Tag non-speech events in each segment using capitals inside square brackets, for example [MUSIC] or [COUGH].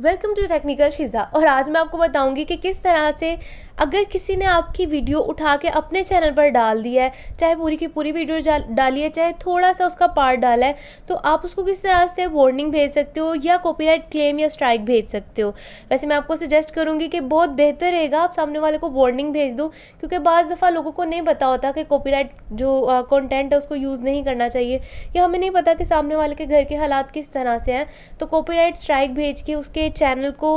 Welcome to technical शीज़ा और आज मैं आपको बताऊंगी कि किस तरह से अगर किसी ने आपकी वीडियो उठा के अपने चैनल पर डाल दिया है चाहे पूरी की पूरी वीडियो डाली है चाहे थोड़ा सा उसका पार्ट डाला है तो आप उसको किस तरह से वार्निंग भेज सकते हो या कॉपीराइट क्लेम या स्ट्राइक भेज सकते हो वैसे मैं आपको सजेस्ट करूँगी कि बहुत बेहतर रहेगा आप सामने वाले को वार्निंग भेज दो क्योंकि बज़ दफ़ा लोगों को नहीं पता होता कि राइट जो कॉन्टेंट है उसको यूज़ नहीं करना चाहिए या हमें नहीं पता कि सामने वाले के घर के हालात किस तरह से हैं तो राइट स्ट्राइक भेज के उसके चैनल को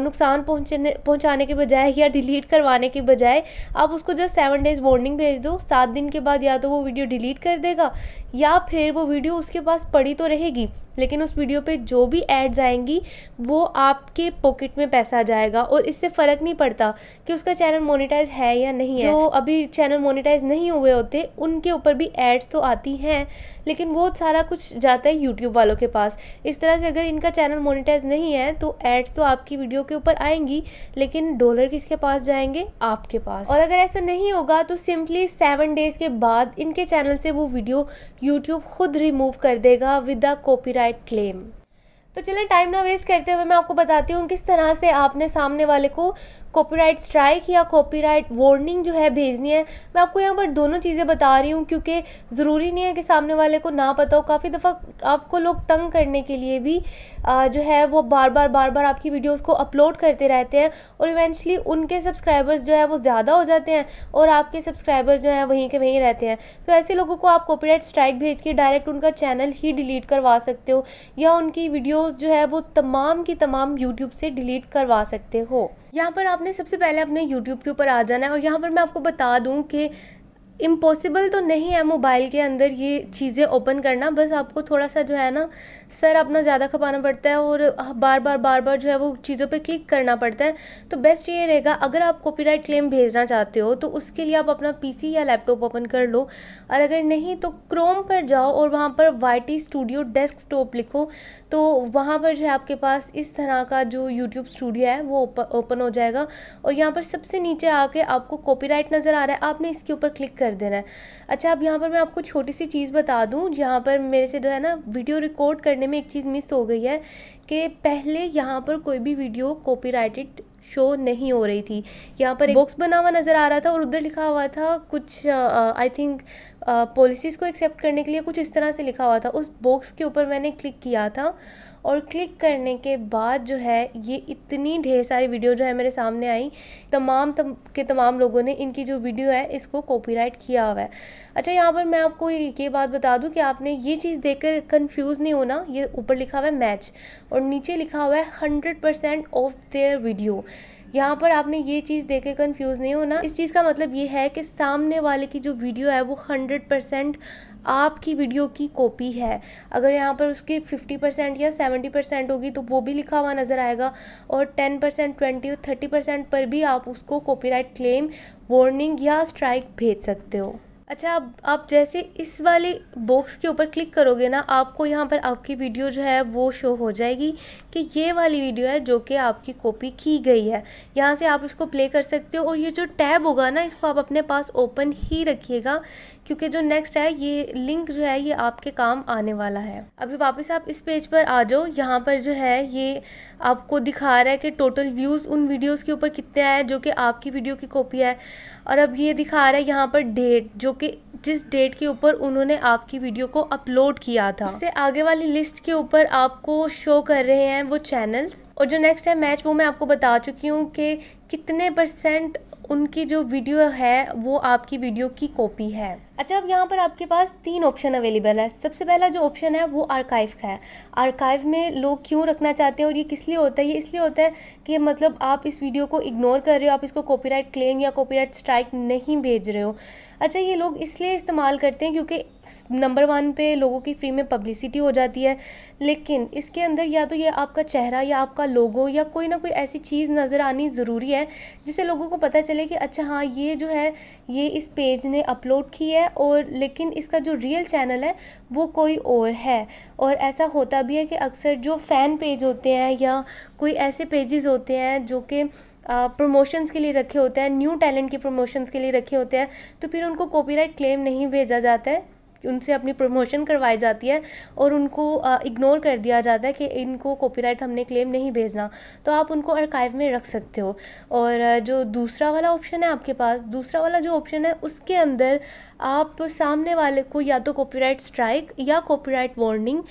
नुकसान पहुँचने पहुँचाने के बजाय या डिलीट करवाने के बजाय आप उसको जस्ट सेवन डेज वार्निंग भेज दो सात दिन के बाद या तो वो वीडियो डिलीट कर देगा या फिर वो वीडियो उसके पास पड़ी तो रहेगी लेकिन उस वीडियो पे जो भी एड्स आएंगी वो आपके पॉकेट में पैसा जाएगा और इससे फ़र्क नहीं पड़ता कि उसका चैनल मोनेटाइज है या नहीं है जो अभी चैनल मोनेटाइज नहीं हुए होते उनके ऊपर भी एड्स तो आती हैं लेकिन वो सारा कुछ जाता है यूट्यूब वालों के पास इस तरह से अगर इनका चैनल मोनिटाइज नहीं है तो एड्स तो आपकी वीडियो के ऊपर आएंगी लेकिन डॉलर किसके पास जाएंगे आपके पास और अगर ऐसा नहीं होगा तो सिंपली सेवन डेज़ के बाद इनके चैनल से वो वीडियो यूट्यूब खुद रिमूव कर देगा with the copy That claim तो चलें टाइम ना वेस्ट करते हुए मैं आपको बताती हूँ किस तरह से आपने सामने वाले को कॉपीराइट स्ट्राइक या कॉपीराइट वार्निंग जो है भेजनी है मैं आपको यहाँ पर दोनों चीज़ें बता रही हूँ क्योंकि ज़रूरी नहीं है कि सामने वाले को ना पता हो काफ़ी दफ़ा आपको लोग तंग करने के लिए भी आ, जो है वो बार बार बार बार आपकी वीडियोज़ को अपलोड करते रहते हैं और इवेंचुअली उनके सब्सक्राइबर्स जो है वो ज़्यादा हो जाते हैं और आपके सब्सक्राइबर्स जो हैं वहीं के वहीं रहते हैं तो ऐसे लोगों को आप कॉपी स्ट्राइक भेज के डायरेक्ट उनका चैनल ही डिलीट करवा सकते हो या उनकी वीडियो वीडियोस जो है वो तमाम की तमाम यूट्यूब से डिलीट करवा सकते हो यहाँ पर आपने सबसे पहले अपने यूट्यूब के ऊपर आ जाना है और यहाँ पर मैं आपको बता दूँ कि इम्पॉसिबल तो नहीं है मोबाइल के अंदर ये चीज़ें ओपन करना बस आपको थोड़ा सा जो है ना सर अपना ज़्यादा खपाना पड़ता है और बार बार बार बार जो है वो चीज़ों पे क्लिक करना पड़ता है तो बेस्ट ये रहेगा अगर आप कॉपीराइट क्लेम भेजना चाहते हो तो उसके लिए आप अपना पीसी या लैपटॉप ओपन कर लो और अगर नहीं तो क्रोम पर जाओ और वहाँ पर वाई स्टूडियो टॉप लिखो तो वहाँ पर जो है आपके पास इस तरह का जो यूट्यूब स्टूडियो है वो ओपन हो जाएगा और यहाँ पर सबसे नीचे आके आपको कॉपी नज़र आ रहा है आपने इसके ऊपर क्लिक कर देना है अच्छा अब यहाँ पर मैं आपको छोटी सी चीज़ बता दूँ जहाँ पर मेरे से जो है ना वीडियो रिकॉर्ड करने में एक चीज़ मिस हो गई है कि पहले यहाँ पर कोई भी वीडियो कॉपी शो नहीं हो रही थी यहाँ पर एक बॉक्स बना हुआ नज़र आ रहा था और उधर लिखा हुआ था कुछ आई थिंक पॉलिसीज़ को एक्सेप्ट करने के लिए कुछ इस तरह से लिखा हुआ था उस बॉक्स के ऊपर मैंने क्लिक किया था और क्लिक करने के बाद जो है ये इतनी ढेर सारी वीडियो जो है मेरे सामने आई तमाम तम, के तमाम लोगों ने इनकी जो वीडियो है इसको कॉपीराइट किया हुआ है अच्छा यहाँ पर मैं आपको ये बात बता दूँ कि आपने ये चीज़ देखकर कंफ्यूज नहीं होना ये ऊपर लिखा हुआ है मैच और नीचे लिखा हुआ है hundred percent of their video यहाँ पर आपने ये चीज़ देख के कन्फ्यूज़ नहीं होना इस चीज़ का मतलब ये है कि सामने वाले की जो वीडियो है वो हंड्रेड परसेंट आपकी वीडियो की कॉपी है अगर यहाँ पर उसकी फिफ्टी परसेंट या सेवेंटी परसेंट होगी तो वो भी लिखा हुआ नज़र आएगा और टेन परसेंट ट्वेंटी और थर्टी परसेंट पर भी आप उसको कॉपीराइट क्लेम वार्निंग या स्ट्राइक भेज सकते हो अच्छा अब आप जैसे इस वाले बॉक्स के ऊपर क्लिक करोगे ना आपको यहाँ पर आपकी वीडियो जो है वो शो हो जाएगी कि ये वाली वीडियो है जो कि आपकी कॉपी की गई है यहाँ से आप इसको प्ले कर सकते हो और ये जो टैब होगा ना इसको आप अपने पास ओपन ही रखिएगा क्योंकि जो नेक्स्ट है ये लिंक जो है ये आपके काम आने वाला है अभी वापस आप इस पेज पर आ जाओ यहाँ पर जो है ये आपको दिखा रहा है कि टोटल व्यूज़ उन वीडियोस के ऊपर कितने आए जो कि आपकी वीडियो की कॉपी है और अब ये दिखा रहा है यहाँ पर डेट जो कि जिस डेट के ऊपर उन्होंने आपकी वीडियो को अपलोड किया था इससे आगे वाली लिस्ट के ऊपर आपको शो कर रहे हैं वो चैनल्स और जो नेक्स्ट है मैच वो मैं आपको बता चुकी हूँ कि कितने परसेंट उनकी जो वीडियो है वो आपकी वीडियो की कॉपी है अच्छा अब यहाँ पर आपके पास तीन ऑप्शन अवेलेबल है सबसे पहला जो ऑप्शन है वो आर्काइव का है आर्काइव में लोग क्यों रखना चाहते हैं और ये किस लिए होता है ये इसलिए होता है कि मतलब आप इस वीडियो को इग्नोर कर रहे हो आप इसको कॉपीराइट क्लेम या कॉपीराइट स्ट्राइक नहीं भेज रहे हो अच्छा ये लोग इसलिए इस्तेमाल करते हैं क्योंकि नंबर वन पे लोगों की फ्री में पब्लिसिटी हो जाती है लेकिन इसके अंदर या तो ये आपका चेहरा या आपका लोगो या कोई ना कोई ऐसी चीज़ नज़र आनी ज़रूरी है जिससे लोगों को पता चले कि अच्छा हाँ ये जो है ये इस पेज ने अपलोड की है है और लेकिन इसका जो रियल चैनल है वो कोई और है और ऐसा होता भी है कि अक्सर जो फ़ैन पेज होते हैं या कोई ऐसे पेजेस होते हैं जो कि प्रमोशंस के लिए रखे होते हैं न्यू टैलेंट के प्रमोशंस के लिए रखे होते हैं तो फिर उनको कॉपीराइट क्लेम नहीं भेजा जाता है उनसे अपनी प्रमोशन करवाई जाती है और उनको इग्नोर कर दिया जाता है कि इनको कॉपीराइट हमने क्लेम नहीं भेजना तो आप उनको अर्काइव में रख सकते हो और जो दूसरा वाला ऑप्शन है आपके पास दूसरा वाला जो ऑप्शन है उसके अंदर आप सामने वाले को या तो कॉपीराइट स्ट्राइक या कॉपीराइट वार्निंग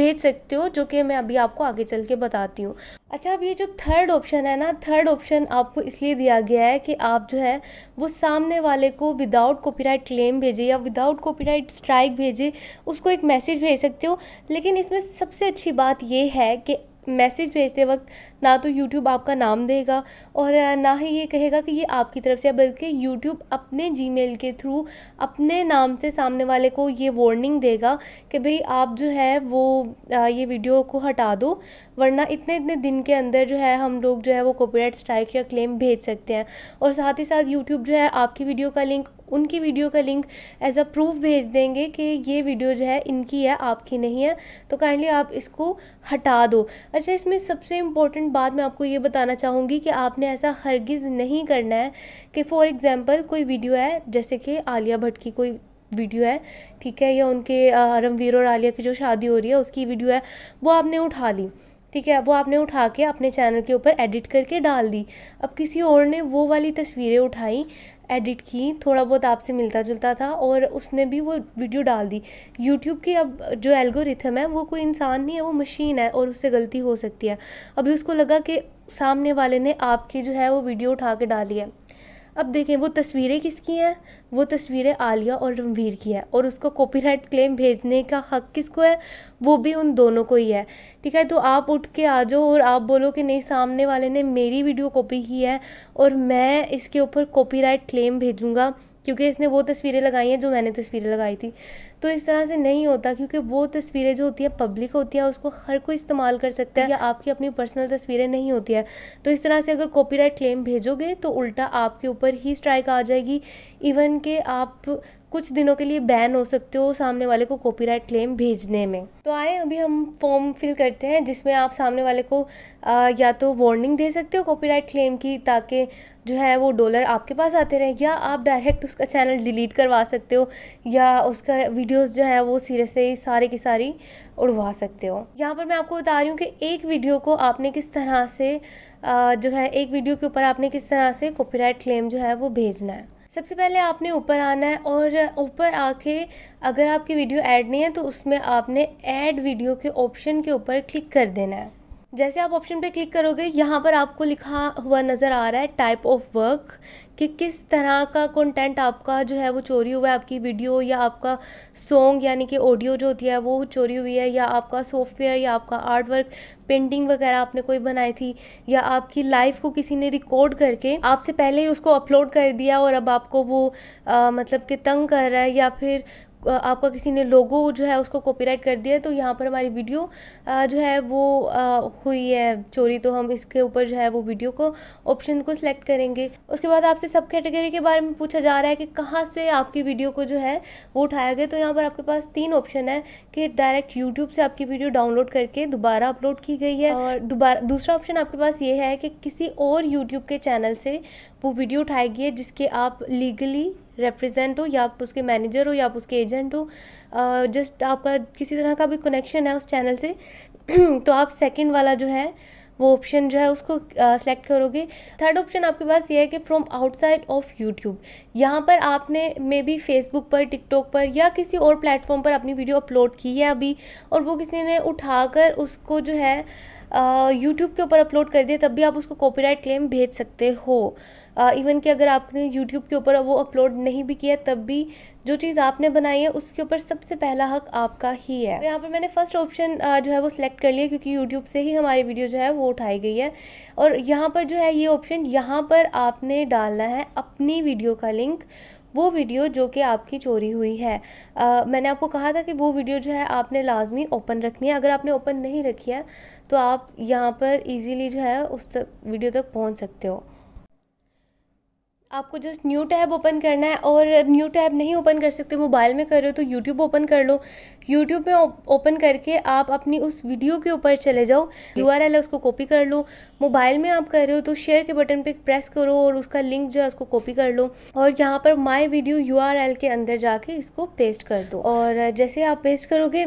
भेज सकते हो जो कि मैं अभी आपको आगे चल के बताती हूँ अच्छा अब ये जो थर्ड ऑप्शन है ना थर्ड ऑप्शन आपको इसलिए दिया गया है कि आप जो है वो सामने वाले को विदाउट कॉपीराइट क्लेम भेजे या विदाउट कॉपीराइट स्ट्राइक लाइक भेजे उसको एक मैसेज भेज सकते हो लेकिन इसमें सबसे अच्छी बात ये है कि मैसेज भेजते वक्त ना तो यूट्यूब आपका नाम देगा और ना ही ये कहेगा कि ये आपकी तरफ से है बल्कि यूट्यूब अपने जीमेल के थ्रू अपने नाम से सामने वाले को ये वार्निंग देगा कि भाई आप जो है वो ये वीडियो को हटा दो वरना इतने इतने दिन के अंदर जो है हम लोग जो है वो कॉपीराइट स्ट्राइक या क्लेम भेज सकते हैं और साथ ही साथ यूट्यूब जो है आपकी वीडियो का लिंक उनकी वीडियो का लिंक एज अ प्रूफ भेज देंगे कि ये वीडियो जो है इनकी है आपकी नहीं है तो काइंडली आप इसको हटा दो अच्छा इसमें सबसे इम्पोर्टेंट बात मैं आपको ये बताना चाहूँगी कि आपने ऐसा हरगिज़ नहीं करना है कि फ़ॉर एग्ज़ाम्पल कोई वीडियो है जैसे कि आलिया भट्ट की कोई वीडियो है ठीक है या उनके रमवीर और आलिया की जो शादी हो रही है उसकी वीडियो है वो आपने उठा ली ठीक है वो आपने उठा के अपने चैनल के ऊपर एडिट करके डाल दी अब किसी और ने वो वाली तस्वीरें उठाई एडिट की थोड़ा बहुत आपसे मिलता जुलता था और उसने भी वो वीडियो डाल दी यूट्यूब की अब जो एल्गोरिथम है वो कोई इंसान नहीं है वो मशीन है और उससे गलती हो सकती है अभी उसको लगा कि सामने वाले ने आपकी जो है वो वीडियो उठा के डाली है अब देखें वो तस्वीरें किसकी हैं वो तस्वीरें आलिया और रणवीर की है और उसको कॉपीराइट क्लेम भेजने का हक किसको है वो भी उन दोनों को ही है ठीक है तो आप उठ के आ जाओ और आप बोलो कि नहीं सामने वाले ने मेरी वीडियो कॉपी की है और मैं इसके ऊपर कॉपीराइट क्लेम भेजूँगा क्योंकि इसने वो तस्वीरें लगाई हैं जो मैंने तस्वीरें लगाई थी तो इस तरह से नहीं होता क्योंकि वो तस्वीरें जो होती हैं पब्लिक होती है उसको हर कोई इस्तेमाल कर सकता है या आपकी अपनी पर्सनल तस्वीरें नहीं होती है तो इस तरह से अगर कॉपीराइट क्लेम भेजोगे तो उल्टा आपके ऊपर ही स्ट्राइक आ जाएगी इवन के आप कुछ दिनों के लिए बैन हो सकते हो सामने वाले को कॉपीराइट क्लेम भेजने में तो आए अभी हम फॉर्म फिल करते हैं जिसमें आप सामने वाले को आ, या तो वार्निंग दे सकते हो कॉपीराइट क्लेम की ताकि जो है वो डॉलर आपके पास आते रहे या आप डायरेक्ट उसका चैनल डिलीट करवा सकते हो या उसका वीडियोस जो है वो सिरे से ही सारे की सारी उड़वा सकते हो यहाँ पर मैं आपको बता रही हूँ कि एक वीडियो को आपने किस तरह से आ, जो है एक वीडियो के ऊपर आपने किस तरह से कॉपी क्लेम जो है वो भेजना है सबसे पहले आपने ऊपर आना है और ऊपर आके अगर आपकी वीडियो ऐड नहीं है तो उसमें आपने ऐड वीडियो के ऑप्शन के ऊपर क्लिक कर देना है जैसे आप ऑप्शन पे क्लिक करोगे यहाँ पर आपको लिखा हुआ नज़र आ रहा है टाइप ऑफ वर्क कि किस तरह का कंटेंट आपका जो है वो चोरी हुआ है आपकी वीडियो या आपका सॉन्ग यानी कि ऑडियो जो होती है वो चोरी हुई है या आपका सॉफ्टवेयर या आपका आर्ट वर्क पेंटिंग वगैरह आपने कोई बनाई थी या आपकी लाइफ को किसी ने रिकॉर्ड करके आपसे पहले ही उसको अपलोड कर दिया और अब आपको वो आ, मतलब कि तंग कर रहा है या फिर आपका किसी ने लोगो जो है उसको कॉपीराइट कर दिया तो यहाँ पर हमारी वीडियो जो है वो हुई है चोरी तो हम इसके ऊपर जो है वो वीडियो को ऑप्शन को सिलेक्ट करेंगे उसके बाद आपसे सब कैटेगरी के बारे में पूछा जा रहा है कि कहाँ से आपकी वीडियो को जो है वो उठाया गया तो यहाँ पर आपके पास तीन ऑप्शन है कि डायरेक्ट यूट्यूब से आपकी वीडियो डाउनलोड करके दोबारा अपलोड की गई है और दोबारा दूसरा ऑप्शन आपके पास ये है कि किसी और यूट्यूब के चैनल से वो वीडियो उठाई गई है जिसके आप लीगली रिप्रेजेंट हो या आप उसके मैनेजर हो या आप उसके एजेंट हो जस्ट आपका किसी तरह का भी कनेक्शन है उस चैनल से [CLEARS THROAT] तो आप सेकंड वाला जो है वो ऑप्शन जो है उसको सेलेक्ट करोगे थर्ड ऑप्शन आपके पास ये है कि फ्रॉम आउटसाइड ऑफ यूट्यूब यहाँ पर आपने मे बी फेसबुक पर टिकटॉक पर या किसी और प्लेटफॉर्म पर अपनी वीडियो अपलोड की है अभी और वो किसी ने उठाकर उसको जो है यूट्यूब के ऊपर अपलोड कर दिए तब भी आप उसको कॉपीराइट क्लेम भेज सकते हो इवन कि अगर आपने यूट्यूब के ऊपर वो अपलोड नहीं भी किया तब भी जो चीज़ आपने बनाई है उसके ऊपर सबसे पहला हक आपका ही है तो यहाँ पर मैंने फर्स्ट ऑप्शन जो है वो सिलेक्ट कर लिया क्योंकि यूट्यूब से ही हमारी वीडियो जो है वो उठाई गई है और यहाँ पर जो है ये ऑप्शन यहाँ पर आपने डालना है अपनी वीडियो का लिंक वो वीडियो जो कि आपकी चोरी हुई है आ, मैंने आपको कहा था कि वो वीडियो जो है आपने लाजमी ओपन रखनी है अगर आपने ओपन नहीं रखी है तो आप यहाँ पर ईज़िली जो है उस तक वीडियो तक पहुँच सकते हो आपको जस्ट न्यू टैब ओपन करना है और न्यू टैब नहीं ओपन कर सकते मोबाइल में कर रहे हो तो यूट्यूब ओपन कर लो यूट्यूब में ओपन करके आप अपनी उस वीडियो के ऊपर चले जाओ यू आर एल है उसको कॉपी कर लो मोबाइल में आप कर रहे हो तो शेयर के बटन पे प्रेस करो और उसका लिंक जो है उसको कॉपी कर लो और यहाँ पर my video U R L के अंदर जाके इसको पेस्ट कर दो और जैसे आप पेस्ट करोगे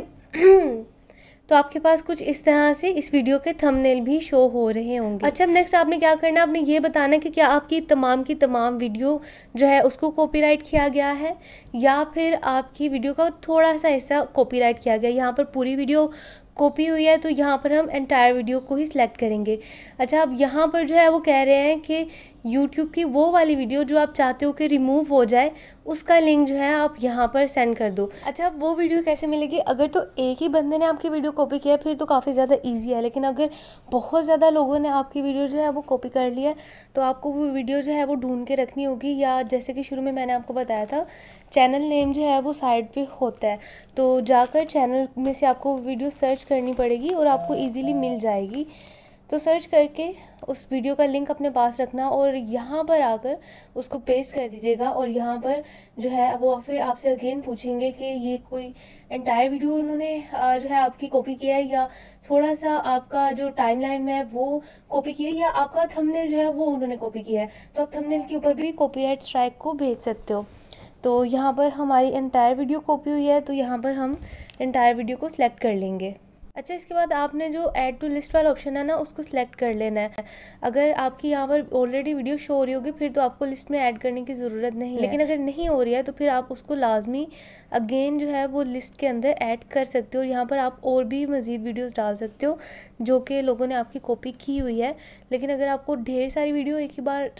तो आपके पास कुछ इस तरह से इस वीडियो के थंबनेल भी शो हो रहे होंगे अच्छा नेक्स्ट आपने क्या करना है आपने ये बताना कि क्या आपकी तमाम की तमाम वीडियो जो है उसको कॉपीराइट किया गया है या फिर आपकी वीडियो का थोड़ा सा हिस्सा कॉपीराइट किया गया यहाँ पर पूरी वीडियो कॉपी हुई है तो यहाँ पर हम एंटायर वीडियो को ही सिलेक्ट करेंगे अच्छा अब यहाँ पर जो है वो कह रहे हैं कि यूट्यूब की वो वाली वीडियो जो आप चाहते हो कि रिमूव हो जाए उसका लिंक जो है आप यहाँ पर सेंड कर दो अच्छा वो वीडियो कैसे मिलेगी अगर तो एक ही बंदे ने आपकी वीडियो कॉपी किया फिर तो काफ़ी ज़्यादा ईजी है लेकिन अगर बहुत ज़्यादा लोगों ने आपकी वीडियो जो है वो कॉपी कर लिया है तो आपको वो वीडियो जो है वो ढूंढ के रखनी होगी या जैसे कि शुरू में मैंने आपको बताया था चैनल नेम जो है वो साइड पे होता है तो जाकर चैनल में से आपको वीडियो सर्च करनी पड़ेगी और आपको ईजिली मिल जाएगी तो सर्च करके उस वीडियो का लिंक अपने पास रखना और यहाँ पर आकर उसको पेस्ट कर दीजिएगा और यहाँ पर जो है वो फिर आपसे अगेन पूछेंगे कि ये कोई एंटायर वीडियो उन्होंने जो है आपकी कॉपी किया है या थोड़ा सा आपका जो टाइम लाइन है वो कॉपी किया है या आपका थंबनेल जो है वो उन्होंने कॉपी किया है तो आप थंबनेल के ऊपर भी राइट स्ट्राइक को भेज सकते हो तो यहाँ पर हमारी एंटायर वीडियो कॉपी हुई है तो यहाँ पर हम एंटायर वीडियो को सिलेक्ट कर लेंगे अच्छा इसके बाद आपने जो ऐड टू लिस्ट वाला ऑप्शन है ना उसको सिलेक्ट कर लेना है अगर आपकी यहाँ पर ऑलरेडी वीडियो शो हो रही होगी फिर तो आपको लिस्ट में ऐड करने की ज़रूरत नहीं लेकिन अगर नहीं हो रही है तो फिर आप उसको लाजमी अगेन जो है वो लिस्ट के अंदर ऐड कर सकते हो और यहाँ पर आप और भी मज़ीद वीडियोज़ डाल सकते हो जो कि लोगों ने आपकी कॉपी की हुई है लेकिन अगर आपको ढेर सारी वीडियो एक ही बार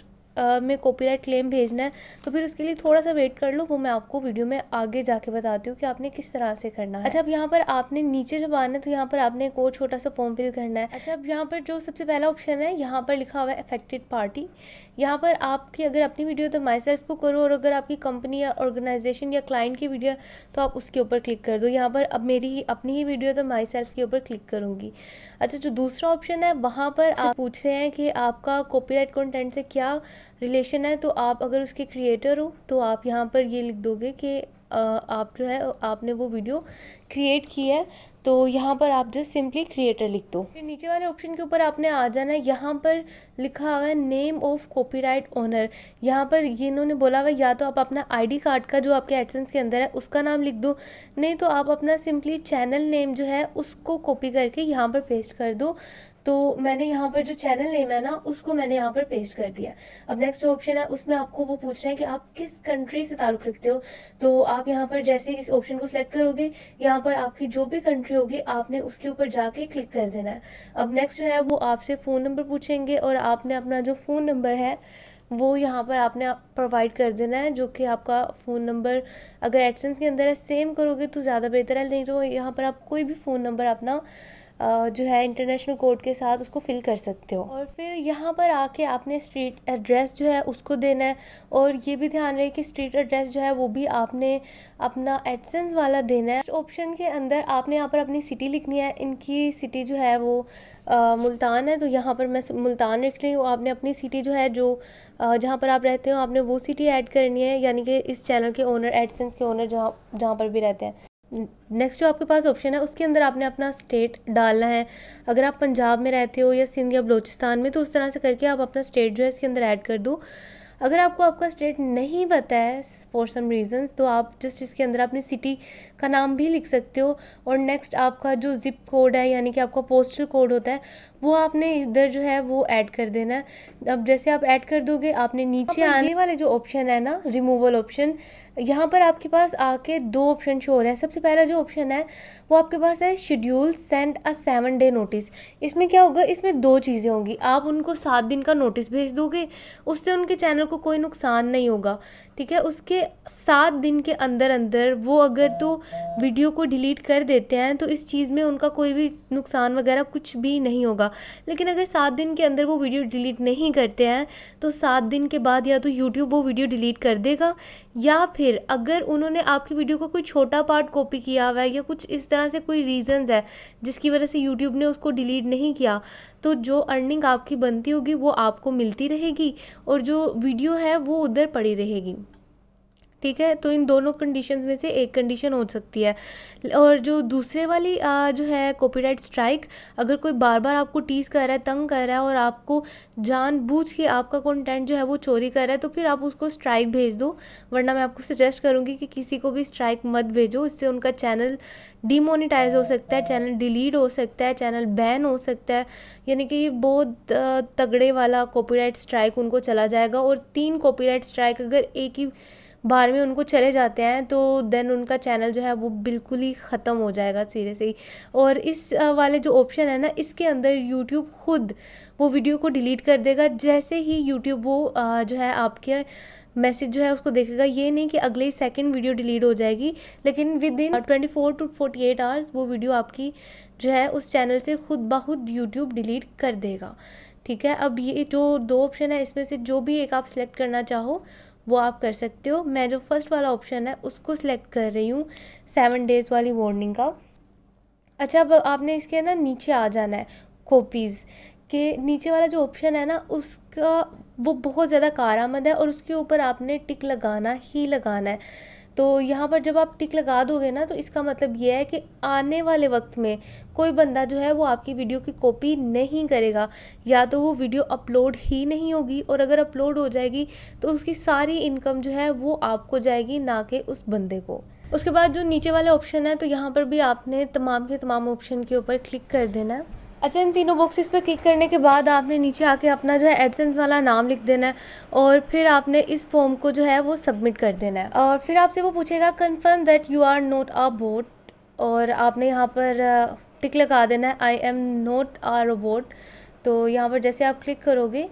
में कॉपीराइट क्लेम भेजना है तो फिर उसके लिए थोड़ा सा वेट कर लो वो मैं आपको वीडियो में आगे जाके बताती हूँ कि आपने किस तरह से करना है अच्छा अब यहाँ पर आपने नीचे जब आना है तो यहाँ पर आपने एक और छोटा सा फॉर्म फिल करना है अच्छा अब यहाँ पर जो सबसे पहला ऑप्शन है यहाँ पर लिखा हुआ है अफेक्टेड पार्टी यहाँ पर आपकी अगर अपनी वीडियो तो माई सेल्फ को करो और अगर आपकी कंपनी या ऑर्गेनाइजेशन या क्लाइंट की वीडियो तो आप उसके ऊपर क्लिक कर दो यहाँ पर अब मेरी ही अपनी ही वीडियो तो माई सेल्फ के ऊपर क्लिक करूँगी अच्छा जो दूसरा ऑप्शन है वहाँ पर अच्छा। आप पूछ रहे हैं कि आपका कॉपीराइट कंटेंट से क्या रिलेशन है तो आप अगर उसके क्रिएटर हो तो आप यहाँ पर ये लिख दोगे कि आप जो है आपने वो वीडियो क्रिएट की है तो यहाँ पर आप जस्ट सिंपली क्रिएटर लिख दो फिर नीचे वाले ऑप्शन के ऊपर आपने आ जाना है यहाँ पर लिखा हुआ है नेम ऑफ कॉपीराइट ओनर यहाँ पर ये इन्होंने बोला हुआ या तो आप अपना आईडी कार्ड का जो आपके एडसेंस के अंदर है उसका नाम लिख दो नहीं तो आप अपना सिंपली चैनल नेम जो है उसको कॉपी करके यहाँ पर पेस्ट कर दो तो मैंने यहाँ पर जो चैनल नेम है ना उसको मैंने यहाँ पर पेस्ट कर दिया अब नेक्स्ट जो ऑप्शन है उसमें आपको वो पूछ रहे हैं कि आप किस कंट्री से ताल्लुक़ रखते हो तो आप यहाँ पर जैसे इस ऑप्शन को सिलेक्ट करोगे यहाँ पर आपकी जो भी कंट्री होगी आपने उसके ऊपर जाके क्लिक कर देना है अब नेक्स्ट जो है वो आपसे फ़ोन नंबर पूछेंगे और आपने अपना जो फ़ोन नंबर है वो यहाँ पर आपने प्रोवाइड कर देना है जो कि आपका फ़ोन नंबर अगर एडसेंस के अंदर है सेम करोगे तो ज़्यादा बेहतर है नहीं तो यहाँ पर आप कोई भी फ़ोन नंबर अपना जो है इंटरनेशनल कोड के साथ उसको फिल कर सकते हो और फिर यहाँ पर आके आपने स्ट्रीट एड्रेस जो है उसको देना है और ये भी ध्यान रहे कि स्ट्रीट एड्रेस जो है वो भी आपने अपना एडसेंस वाला देना है ऑप्शन के अंदर आपने यहाँ पर अपनी सिटी लिखनी है इनकी सिटी जो है वो आ, मुल्तान है तो यहाँ पर मैं मुल्तान लिख रही हूँ आपने अपनी सिटी जो है जो जहाँ पर आप रहते हो आपने वो सिटी ऐड करनी है यानी कि इस चैनल के ओनर एडसेंस के ओनर जहाँ जहाँ पर भी रहते हैं नेक्स्ट जो आपके पास ऑप्शन है उसके अंदर आपने अपना स्टेट डालना है अगर आप पंजाब में रहते हो या सिंध या बलूचिस्तान में तो उस तरह से करके आप अपना स्टेट जो है इसके अंदर ऐड कर दूँ अगर आपको आपका स्टेट नहीं पता है फॉर सम रीजंस तो आप जस्ट इसके अंदर अपनी सिटी का नाम भी लिख सकते हो और नेक्स्ट आपका जो जिप कोड है यानी कि आपका पोस्टल कोड होता है वो आपने इधर जो है वो ऐड कर देना है अब जैसे आप ऐड कर दोगे आपने नीचे आने वाले जो ऑप्शन है ना रिमूवल ऑप्शन यहाँ पर आपके पास आके दो ऑप्शन शो हो रहे हैं सबसे पहला जो ऑप्शन है वो आपके पास है schedule send a seven day notice इसमें क्या होगा इसमें दो चीज़ें होंगी आप उनको सात दिन का नोटिस भेज दोगे उससे उनके चैनल कस्टमर को कोई नुकसान नहीं होगा ठीक है उसके सात दिन के अंदर अंदर वो अगर तो वीडियो को डिलीट कर देते हैं तो इस चीज़ में उनका कोई भी नुकसान वगैरह कुछ भी नहीं होगा लेकिन अगर सात दिन के अंदर वो वीडियो डिलीट नहीं करते हैं तो सात दिन के बाद या तो यूट्यूब वो वीडियो डिलीट कर देगा या फिर अगर उन्होंने आपकी वीडियो का को कोई छोटा पार्ट कॉपी किया हुआ है या कुछ इस तरह से कोई रीजन है जिसकी वजह से यूट्यूब ने उसको डिलीट नहीं किया तो जो अर्निंग आपकी बनती होगी वो आपको मिलती रहेगी और जो वीडियो है वो उधर पड़ी रहेगी ठीक है तो इन दोनों कंडीशन में से एक कंडीशन हो सकती है और जो दूसरे वाली आ, जो है कॉपीराइट स्ट्राइक अगर कोई बार बार आपको टीस कर रहा है तंग कर रहा है और आपको जानबूझ के आपका कंटेंट जो है वो चोरी कर रहा है तो फिर आप उसको स्ट्राइक भेज दो वरना मैं आपको सजेस्ट करूँगी कि किसी को भी स्ट्राइक मत भेजो इससे उनका चैनल डिमोनिटाइज हो सकता है चैनल डिलीट हो सकता है चैनल बैन हो सकता है यानी कि बहुत तगड़े वाला कॉपीराइट स्ट्राइक उनको चला जाएगा और तीन कॉपीराइट स्ट्राइक अगर एक ही बाहर में उनको चले जाते हैं तो देन उनका चैनल जो है वो बिल्कुल ही ख़त्म हो जाएगा सीरियसली और इस वाले जो ऑप्शन है ना इसके अंदर यूट्यूब खुद वो वीडियो को डिलीट कर देगा जैसे ही यूट्यूब वो जो है आपके मैसेज जो है उसको देखेगा ये नहीं कि अगले सेकंड वीडियो डिलीट हो जाएगी लेकिन within twenty four to forty eight hours वो वीडियो आपकी जो है उस चैनल से खुद ब खुद यूट्यूब डिलीट कर देगा ठीक है अब ये जो दो ऑप्शन है इसमें से जो भी एक आप सेलेक्ट करना चाहो वो आप कर सकते हो मैं जो फर्स्ट वाला ऑप्शन है उसको सिलेक्ट कर रही हूँ सेवन डेज़ वाली वार्निंग का अच्छा अब आपने इसके ना नीचे आ जाना है कॉपीज़ के नीचे वाला जो ऑप्शन है ना उसका वो बहुत ज़्यादा कारामद है और उसके ऊपर आपने टिक लगाना ही लगाना है तो यहाँ पर जब आप टिक लगा दोगे ना तो इसका मतलब ये है कि आने वाले वक्त में कोई बंदा जो है वो आपकी वीडियो की कॉपी नहीं करेगा या तो वो वीडियो अपलोड ही नहीं होगी और अगर अपलोड हो जाएगी तो उसकी सारी इनकम जो है वो आपको जाएगी ना कि उस बंदे को उसके बाद जो नीचे वाले ऑप्शन है तो यहाँ पर भी आपने तमाम के तमाम ऑप्शन के ऊपर क्लिक कर देना है अच्छा इन तीनों बॉक्सेस पे क्लिक करने के बाद आपने नीचे आके अपना जो है एडसेंस वाला नाम लिख देना है और फिर आपने इस फॉर्म को जो है वो सबमिट कर देना है और फिर आपसे वो पूछेगा confirm that you are not a bot और आपने यहाँ पर टिक लगा देना है I am not a robot तो यहाँ पर जैसे आप क्लिक करोगे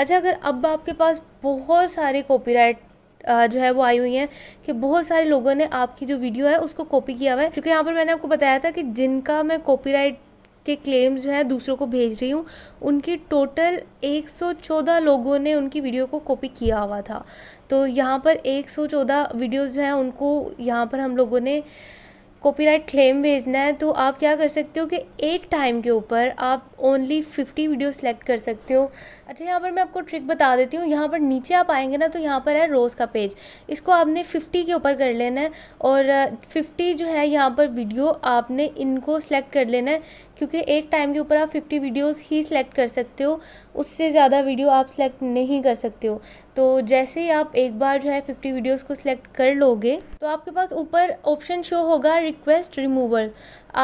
अच्छा अगर अब आपके पास बहुत सारे कॉपीराइट जो है वो आई हुई हैं कि बहुत सारे लोगों ने आपकी जो वीडियो है उसको कॉपी किया हुआ है क्योंकि यहाँ पर मैंने आपको बताया था कि जिनका मैं कॉपीराइट के क्लेम्स जो है दूसरों को भेज रही हूँ उनकी टोटल 114 लोगों ने उनकी वीडियो को कॉपी किया हुआ था तो यहाँ पर 114 वीडियोस जो हैं उनको यहाँ पर हम लोगों ने कॉपीराइट क्लेम भेजना है तो आप क्या कर सकते हो कि एक टाइम के ऊपर आप ओनली फिफ्टी वीडियो सेलेक्ट कर सकते हो अच्छा यहाँ पर मैं आपको ट्रिक बता देती हूँ यहाँ पर नीचे आप आएंगे ना तो यहाँ पर है रोज़ का पेज इसको आपने फिफ्टी के ऊपर कर लेना है और फिफ्टी जो है यहाँ पर वीडियो आपने इनको सेलेक्ट कर लेना है क्योंकि एक टाइम के ऊपर आप फिफ्टी वीडियोज़ ही सिलेक्ट कर सकते हो उससे ज़्यादा वीडियो आप सिलेक्ट नहीं कर सकते हो तो जैसे ही आप एक बार जो है फिफ्टी वीडियोज़ को सिलेक्ट कर लोगे तो आपके पास ऊपर ऑप्शन शो होगा रिक्वेस्ट रिमूवल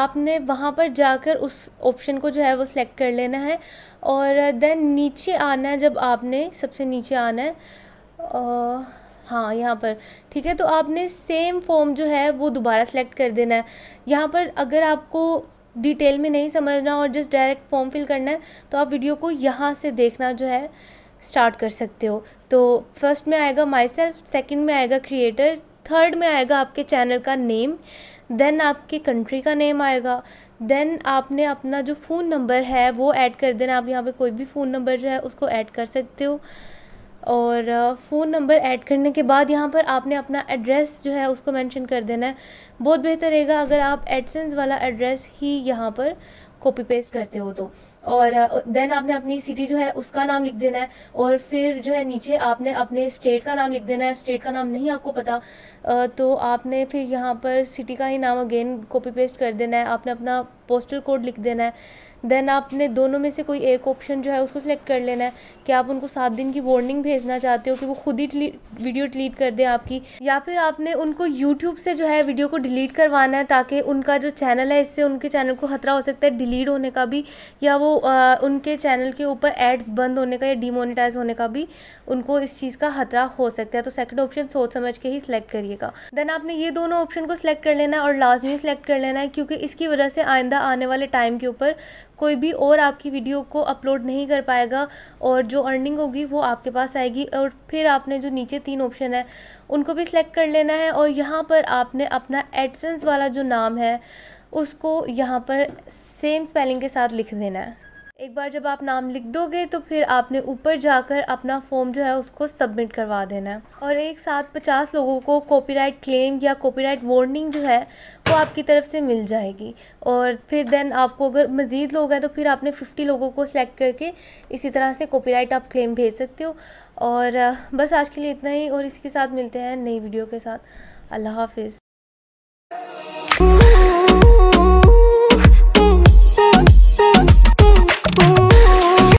आपने वहाँ पर जाकर उस ऑप्शन को जो है वो सिलेक्ट कर लेना है और देन नीचे आना है जब आपने सबसे नीचे आना है आ, हाँ यहाँ पर ठीक है तो आपने सेम फॉर्म जो है वो दोबारा सेलेक्ट कर देना है यहाँ पर अगर आपको डिटेल में नहीं समझना और जस्ट डायरेक्ट फॉर्म फिल करना है तो आप वीडियो को यहाँ से देखना जो है स्टार्ट कर सकते हो तो फर्स्ट में आएगा माई सेल्फ सेकेंड में आएगा क्रिएटर थर्ड में आएगा आपके चैनल का नेम देन आपके कंट्री का नेम आएगा देन आपने अपना जो फ़ोन नंबर है वो ऐड कर देना आप यहाँ पे कोई भी फ़ोन नंबर जो है उसको ऐड कर सकते हो और फ़ोन नंबर ऐड करने के बाद यहाँ पर आपने अपना एड्रेस जो है उसको मेंशन कर देना है बहुत बेहतर रहेगा अगर आप एडसेंस वाला एड्रेस ही यहाँ पर कॉपी पेस्ट करते हो तो और देन आपने अपनी सिटी जो है उसका नाम लिख देना है और फिर जो है नीचे आपने अपने स्टेट का नाम लिख देना है स्टेट का नाम नहीं आपको पता तो आपने फिर यहाँ पर सिटी का ही नाम अगेन कॉपी पेस्ट कर देना है आपने अपना पोस्टल कोड लिख देना है देन आपने दोनों में से कोई एक ऑप्शन जो है उसको सिलेक्ट कर लेना है कि आप उनको सात दिन की वार्निंग भेजना चाहते हो कि वो खुद ही वीडियो डिलीट कर दें आपकी या फिर आपने उनको यूट्यूब से जो है वीडियो को डिलीट करवाना है ताकि उनका जो चैनल है इससे उनके चैनल को ख़तरा हो सकता है डिलीट होने का भी या वो आ, उनके चैनल के ऊपर एड्स बंद होने का या डिमोनिटाइज होने का भी उनको इस चीज़ का ख़तरा हो सकता है तो सेकेंड ऑप्शन सोच समझ के ही सिलेक्ट करिएगा देन आपने ये दोनों ऑप्शन को सिलेक्ट कर लेना है और लाजमी सिलेक्ट कर लेना है क्योंकि इसकी वजह से आइंदा ज़्यादा आने वाले टाइम के ऊपर कोई भी और आपकी वीडियो को अपलोड नहीं कर पाएगा और जो अर्निंग होगी वो आपके पास आएगी और फिर आपने जो नीचे तीन ऑप्शन है उनको भी सिलेक्ट कर लेना है और यहाँ पर आपने अपना एडसेंस वाला जो नाम है उसको यहाँ पर सेम स्पेलिंग के साथ लिख देना है एक बार जब आप नाम लिख दोगे तो फिर आपने ऊपर जाकर अपना फॉर्म जो है उसको सबमिट करवा देना है और एक साथ पचास लोगों को कॉपीराइट क्लेम या कॉपीराइट वार्निंग जो है वो आपकी तरफ से मिल जाएगी और फिर देन आपको अगर मज़ीद लोग हैं तो फिर आपने फ़िफ्टी लोगों को सिलेक्ट करके इसी तरह से कॉपीराइट आप क्लेम भेज सकते हो और बस आज के लिए इतना ही और इसके साथ मिलते हैं नई वीडियो के साथ अल्लाह हाफिज़